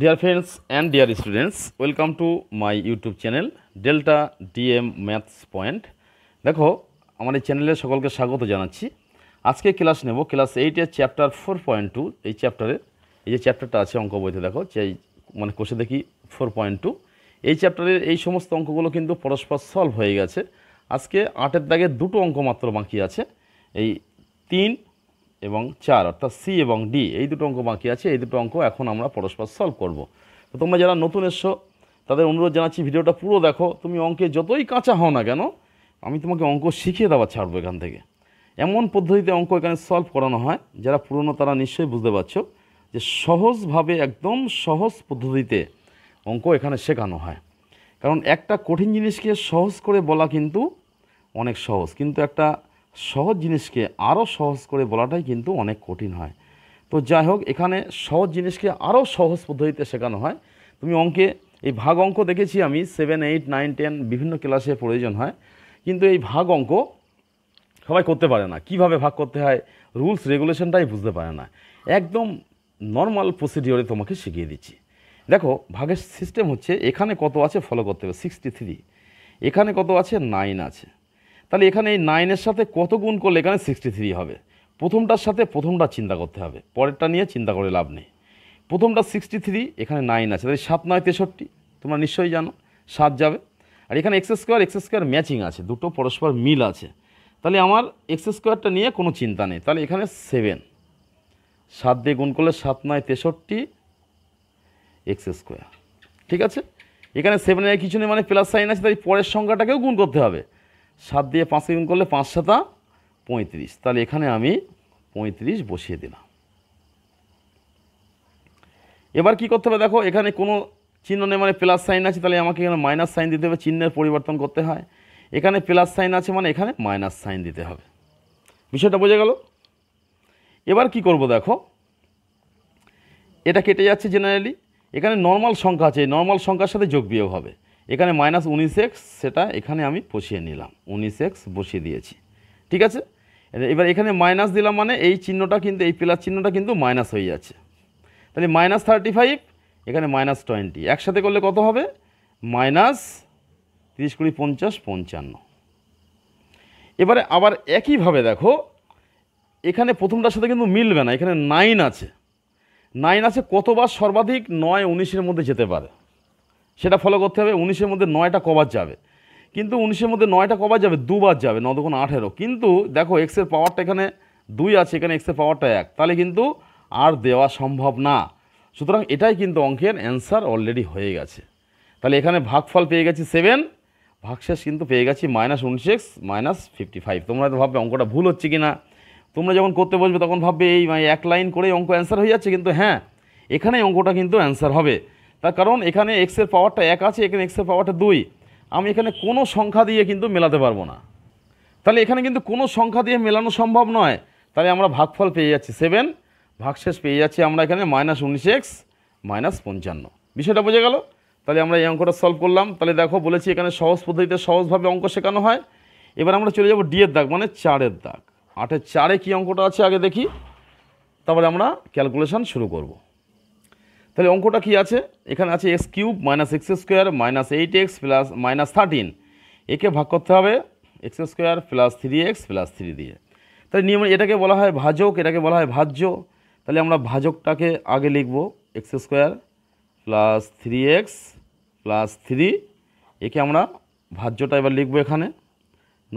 deer friends and dear students welcome to my YouTube channel Delta DM maths point দেখো আমার এই চ্যানেলে সকলকে স্বাগত জানাচ্ছি আজকে ক্লাস নেব ক্লাস এইটের চ্যাপ্টার ফোর পয়েন্ট টু এই চ্যাপ্টারে এই যে চ্যাপ্টারটা আছে অঙ্ক বইতে দেখো সেই মানে কোষে দেখি ফোর পয়েন্ট টু এই চ্যাপ্টারের এই সমস্ত অঙ্কগুলো কিন্তু পরস্পর সলভ হয়ে গেছে আজকে আটের দাগে দুটো অঙ্ক মাত্র বাকি আছে এই তিন এবং চার অর্থাৎ সি এবং ডি এই দুটো অঙ্ক বাকি আছে এই দুটো অঙ্ক এখন আমরা পরস্পর সলভ করব তো তোমরা যারা নতুন এসছো তাদের অনুরোধ জানাচ্ছি ভিডিওটা পুরো দেখো তুমি অঙ্কে যতই কাঁচা হও না কেন আমি তোমাকে অঙ্ক শিখিয়ে দেওয়া ছাড়বো এখান থেকে এমন পদ্ধতিতে অঙ্ক এখানে সলভ করানো হয় যারা পুরনো তারা নিশ্চয়ই বুঝতে পারছো যে সহজভাবে একদম সহজ পদ্ধতিতে অঙ্ক এখানে শেখানো হয় কারণ একটা কঠিন জিনিসকে সহজ করে বলা কিন্তু অনেক সহজ কিন্তু একটা সহজ জিনিসকে আরও সহজ করে বলাটাই কিন্তু অনেক কঠিন হয় তো যাই হোক এখানে সহজ জিনিসকে আরও সহজ পদ্ধতিতে শেখানো হয় তুমি অঙ্কে এই ভাগ অঙ্ক দেখেছি আমি সেভেন এইট নাইন টেন বিভিন্ন ক্লাসে প্রয়োজন হয় কিন্তু এই ভাগ অঙ্ক সবাই করতে পারে না কিভাবে ভাগ করতে হয় রুলস রেগুলেশনটাই বুঝতে পারে না একদম নর্মাল প্রসিডিওরে তোমাকে শিখিয়ে দিচ্ছি দেখো ভাগের সিস্টেম হচ্ছে এখানে কত আছে ফলো করতে হবে সিক্সটি থ্রি এখানে কত আছে নাইন আছে তাহলে এখানে এই নাইনের সাথে কত গুণ করলে এখানে সিক্সটি থ্রি হবে প্রথমটার সাথে প্রথমটা চিন্তা করতে হবে পরেরটা নিয়ে চিন্তা করে লাভ নেই প্রথমটা সিক্সটি থ্রি এখানে নাইন আছে তাহলে সাত নয় তেষট্টি তোমরা নিশ্চয়ই জানো সাত যাবে আর এখানে x square x square matching আছে দুটো পরস্পর মিল আছে তাহলে আমার এক্স স্কোয়ারটা নিয়ে কোনো চিন্তা নেই তাহলে এখানে সেভেন সাত দিয়ে গুণ করলে সাত নয় তেষট্টি এক্স স্কোয়ার ঠিক আছে এখানে সেভেনের কিছু নেই মানে প্লাস সাইন আছে তাই পরের সংখ্যাটাকেও গুণ করতে হবে সাত দিয়ে পাঁচ গুণ করলে পাঁচ সাতা পঁয়ত্রিশ তাহলে এখানে আমি পঁয়ত্রিশ বসিয়ে দিলাম এবার কি করতে হবে দেখো এখানে কোনো চিহ্ন নেই মানে প্লাস সাইন আছে তাহলে আমাকে এখানে মাইনাস সাইন দিতে হবে চিহ্নের পরিবর্তন করতে হয় এখানে প্লাস সাইন আছে মানে এখানে মাইনাস সাইন দিতে হবে বিষয়টা বোঝা গেল এবার কি করব দেখো এটা কেটে যাচ্ছে জেনারেলি এখানে নর্মাল সংখ্যা আছে নর্মাল সংখ্যার সাথে যোগ বিয়োগ হবে এখানে মাইনাস উনিশ এক্স সেটা এখানে আমি বসিয়ে নিলাম উনিশ এক্স বসিয়ে দিয়েছি ঠিক আছে এবার এখানে মাইনাস দিলাম মানে এই চিহ্নটা কিন্তু এই প্লাস চিহ্নটা কিন্তু মাইনাস হয়ে যাচ্ছে তাহলে মাইনাস থার্টি ফাইভ এখানে মাইনাস টোয়েন্টি একসাথে করলে কত হবে মাইনাস তিরিশ কুড়ি পঞ্চাশ পঞ্চান্ন এবারে আবার একইভাবে দেখো এখানে প্রথমটার সাথে কিন্তু মিলবে না এখানে নাইন আছে নাইন আছে কতবার সর্বাধিক নয় উনিশের মধ্যে যেতে পারে সেটা ফলো করতে হবে উনিশের মধ্যে নয়টা কবার যাবে কিন্তু উনিশের মধ্যে নয়টা কবার যাবে দুবার যাবে ন তখন আঠেরো কিন্তু দেখো এক্সের পাওয়ারটা এখানে দুই আছে এখানে এক্সের পাওয়ারটা এক তাহলে কিন্তু আর দেওয়া সম্ভব না সুতরাং এটাই কিন্তু অঙ্কের অ্যান্সার অলরেডি হয়ে গেছে তাহলে এখানে ভাগফল পেয়ে গেছি সেভেন ভাগশেষ কিন্তু পেয়ে গেছি মাইনাস উনিশ এক্স মাইনাস ফিফটি ফাইভ তোমরা হয়তো ভাববে অঙ্কটা ভুল হচ্ছে কি না তোমরা যখন করতে বসবে তখন ভাববে এই মানে এক লাইন করে অঙ্ক অ্যান্সার হয়ে যাচ্ছে কিন্তু হ্যাঁ এখানে অঙ্কটা কিন্তু অ্যান্সার হবে তার কারণ এখানে এক্সের পাওয়ারটা এক আছে এখানে এক্সের পাওয়ারটা দুই আমি এখানে কোনো সংখ্যা দিয়ে কিন্তু মেলাতে পারবো না তাহলে এখানে কিন্তু কোনো সংখ্যা দিয়ে মেলানো সম্ভব নয় তাহলে আমরা ভাগফল পেয়ে যাচ্ছি সেভেন ভাগশেষ পেয়ে যাচ্ছি আমরা এখানে মাইনাস উনিশ এক্স মাইনাস পঞ্চান্ন বিষয়টা বোঝা গেল তাহলে আমরা এই অঙ্কটা সলভ করলাম তাহলে দেখো বলেছি এখানে সহজ পদ্ধতিতে সহজভাবে অঙ্ক শেখানো হয় এবার আমরা চলে যাবো ডিয়ের দাগ মানে চারের দাগ আটের চারে কী অঙ্কটা আছে আগে দেখি তারপরে আমরা ক্যালকুলেশান শুরু করবো তাহলে অঙ্কটা কি আছে এখানে আছে x cube minus x square minus eight x plus minus thirteen একে ভাগ করতে হবে x square plus three x plus three দিয়ে তাহলে নিয়ম এটাকে বলা হয় ভাজক এটাকে বলা হয় ভাজ্য তাহলে আমরা ভাজকটাকে আগে লিখব x square plus three x plus three একে আমরা ভাজ্যটা এবার লিখব এখানে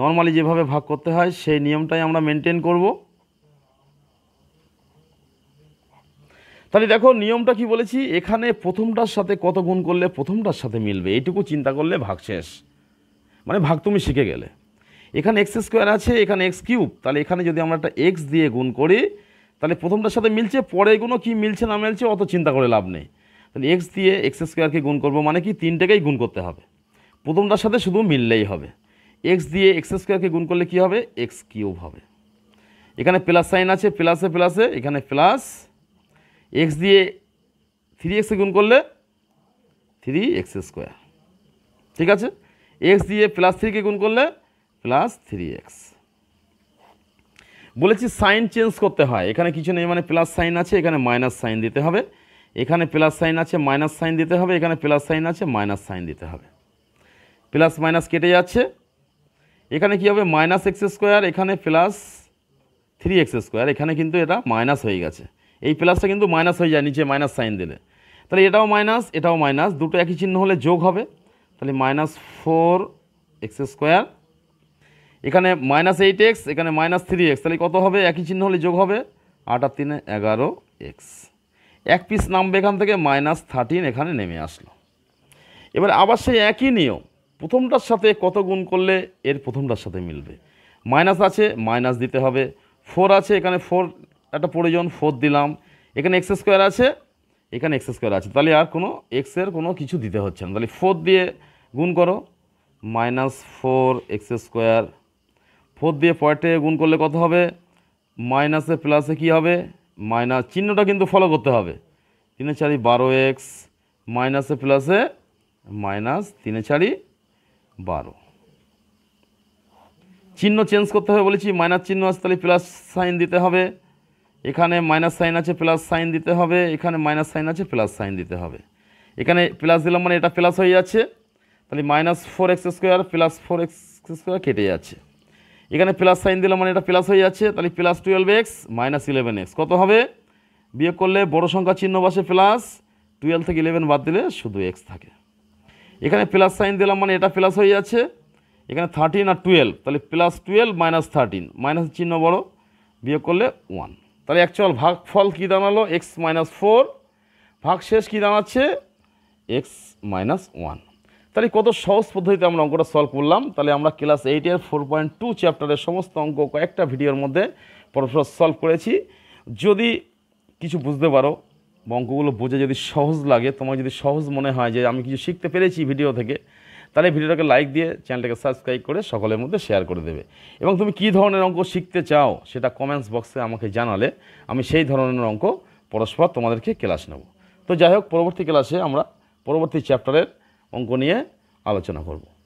নর্মালি যেভাবে ভাগ করতে হয় সেই নিয়মটাই আমরা মেনটেন করবো তাহলে দেখো নিয়মটা কি বলেছি এখানে প্রথমটার সাথে কত গুণ করলে প্রথমটার সাথে মিলবে এইটুকু চিন্তা করলে ভাগ শেষ মানে ভাগ তুমি শিখে গেলে এখানে এক্স স্কোয়ার আছে এখানে এক্স কিউব তাহলে এখানে যদি আমরা একটা এক্স দিয়ে গুণ করি তাহলে প্রথমটার সাথে মিলছে পরে গুণও কি মিলছে না মিলছে অত চিন্তা করে লাভ নেই তাহলে এক্স দিয়ে এক্স স্কোয়ারকে গুণ করবো মানে কি তিনটেকেই গুণ করতে হবে প্রথমটার সাথে শুধু মিললেই হবে এক্স দিয়ে এক্স স্কোয়ারকে গুণ করলে কি হবে এক্স কিউব হবে এখানে প্লাস সাইন আছে প্লাসে প্লাসে এখানে প্লাস এক্স দিয়ে থ্রি এক্সে গুণ করলে থ্রি এক্স স্কোয়ার ঠিক আছে এক্স দিয়ে প্লাস থ্রিকে গুণ করলে প্লাস থ্রি এক্স বলেছি সাইন চেঞ্জ করতে হয় এখানে কিছু নেই মানে প্লাস সাইন আছে এখানে মাইনাস সাইন দিতে হবে এখানে প্লাস সাইন আছে মাইনাস সাইন দিতে হবে এখানে প্লাস সাইন আছে মাইনাস সাইন দিতে হবে প্লাস মাইনাস কেটে যাচ্ছে এখানে কি হবে মাইনাস এক্স স্কোয়ার এখানে প্লাস থ্রি এক্স স্কোয়ার এখানে কিন্তু এটা মাইনাস হয়ে গেছে এই প্লাসটা কিন্তু মাইনাস হয়ে যায় নিচে মাইনাস সাইন দিলে তাহলে এটাও মাইনাস এটাও মাইনাস দুটো একই চিহ্ন হলে যোগ হবে তাহলে মাইনাস ফোর এক্স স্কোয়ার এখানে মাইনাস এইট এক্স এখানে মাইনাস থ্রি এক্স তাহলে কত হবে একই চিহ্ন হলে যোগ হবে আট আর তিনে এগারো এক্স এক পিস নামবে এখান থেকে মাইনাস থার্টিন এখানে নেমে আসলো এবার আবার সেই একই নিয়ম প্রথমটার সাথে কত গুণ করলে এর প্রথমটার সাথে মিলবে মাইনাস আছে মাইনাস দিতে হবে ফোর আছে এখানে ফোর একটা প্রয়োজন ফোর দিলাম এখানে এক্স স্কোয়ার আছে এখানে এক্স স্কোয়ার আছে তাহলে আর কোনো এক্সের কোনো কিছু দিতে হচ্ছে না তাহলে ফোর দিয়ে গুণ করো minus four x square four দিয়ে পয়েন্টে গুণ করলে কত হবে মাইনাসে প্লাসে কি হবে মাইনাস চিহ্নটা কিন্তু ফলো করতে হবে তিনে চারি বারো এক্স মাইনাসে প্লাসে মাইনাস তিনে চারি বারো চিহ্ন চেঞ্জ করতে হবে বলেছি মাইনাস চিহ্ন আছে তাহলে প্লাস সাইন দিতে হবে এখানে মাইনাস সাইন আছে প্লাস সাইন দিতে হবে এখানে মাইনাস সাইন আছে প্লাস সাইন দিতে হবে এখানে প্লাস দিলাম মানে এটা প্লাস হয়ে যাচ্ছে তাহলে minus four x square plus four x square কেটে যাচ্ছে এখানে প্লাস সাইন দিলাম মানে এটা প্লাস হয়ে যাচ্ছে তাহলে plus twelve x minus eleven x কত হবে বিয়োগ করলে বড় সংখ্যা চিহ্ন বসে প্লাস টুয়েলভ থেকে ইলেভেন বাদ দিলে শুধু এক্স থাকে এখানে প্লাস সাইন দিলাম মানে এটা প্লাস হয়ে যাচ্ছে এখানে থার্টিন আর টুয়েলভ তাহলে plus twelve minus thirteen minus চিহ্ন বড় বিয়োগ করলে ওয়ান তাহলে অ্যাকচুয়াল ভাগফল কী দাঁড়ালো এক্স মাইনাস ফোর ভাগ শেষ কী দাঁড়াচ্ছে এক্স মাইনাস ওয়ান তাহলে কত সহজ পদ্ধতিতে আমরা অঙ্কটা সলভ করলাম তাহলে আমরা ক্লাস এইটের ফোর পয়েন্ট টু চ্যাপ্টারের সমস্ত অঙ্ক কয়েকটা ভিডিওর মধ্যে পরস্পর সলভ করেছি যদি কিছু বুঝতে পারো অঙ্কগুলো বুঝে যদি সহজ লাগে তোমার যদি সহজ মনে হয় যে আমি কিছু শিখতে পেরেছি ভিডিও থেকে তাহলে ভিডিওটাকে লাইক দিয়ে চ্যানেলটাকে সাবস্ক্রাইব করে সকলের মধ্যে শেয়ার করে দেবে এবং তুমি কি ধরনের অঙ্ক শিখতে চাও সেটা কমেন্টস বক্সে আমাকে জানালে আমি সেই ধরনের অঙ্ক পরস্পর তোমাদেরকে ক্লাস নেব তো যাই হোক পরবর্তী ক্লাসে আমরা পরবর্তী চ্যাপ্টারের অঙ্ক নিয়ে আলোচনা করবো